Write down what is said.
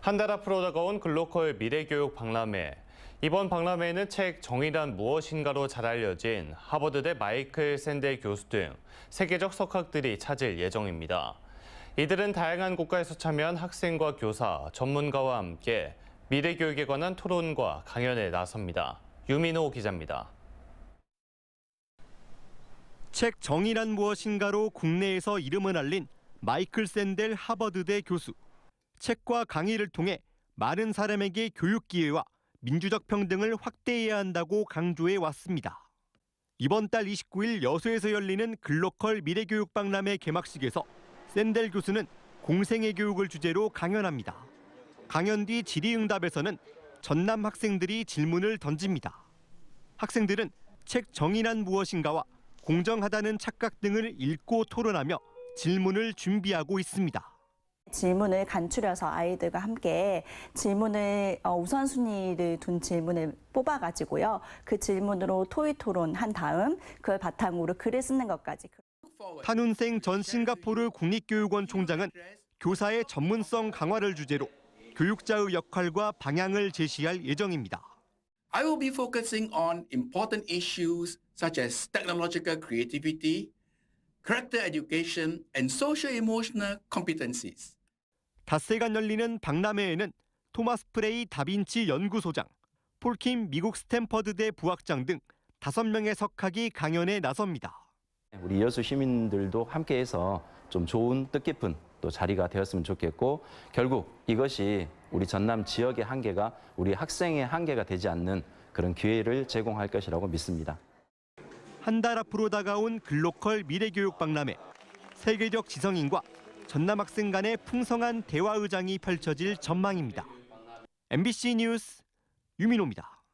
한 달 앞으로 다가온 글로컬 그 미래교육 박람회. 이번 박람회에는 책 정의란 무엇인가로 잘 알려진 하버드대 마이클 샌델 교수 등 세계적 석학들이 찾을 예정입니다. 이들은 다양한 국가에서 참여한 학생과 교사, 전문가와 함께 미래교육에 관한 토론과 강연에 나섭니다. 유민호 기자입니다. 책 정의란 무엇인가로 국내에서 이름을 알린 마이클 샌델 하버드대 교수. 책과 강의를 통해 많은 사람에게 교육 기회와 민주적 평등을 확대해야 한다고 강조해 왔습니다. 이번 달 29일 여수에서 열리는 글로컬 미래교육 박람회 개막식에서 샌델 교수는 공생의 교육을 주제로 강연합니다. 강연 뒤 질의응답에서는 전남 학생들이 질문을 던집니다. 학생들은 책 정의란 무엇인가와 공정하다는 착각 등을 읽고 토론하며 질문을 준비하고 있습니다. 질문을 간추려서 아이들과 함께 질문을 어, 우선순위를 둔 질문을 뽑아가지고요. 그 질문으로 토의 토론한 다음 그걸 바탕으로 글을 쓰는 것까지. 탄훈생 전 싱가포르 국립교육원 총장은 교사의 전문성 강화를 주제로 교육자의 역할과 방향을 제시할 예정입니다. I will be focusing on important issues such as technological creativity, character education, and social-emotional competencies. 닷새간 열리는 박람회에는 토마스 프레이 다빈치 연구소장, 폴킴 미국 스탠퍼드대 부학장 등 다섯 명의 석학이 강연에 나섭니다. 우리 여수 시민들도 함께해서 좀 좋은 뜻깊은 또 자리가 되었으면 좋겠고 결국 이것이 우리 전남 지역의 한계가 우리 학생의 한계가 되지 않는 그런 기회를 제공할 것이라고 믿습니다. 한 달 앞으로 다가온 글로컬 미래교육 박람회 세계적 지성인과 전남 학생 간의 풍성한 대화 의장이 펼쳐질 전망입니다. MBC 뉴스 유민호입니다.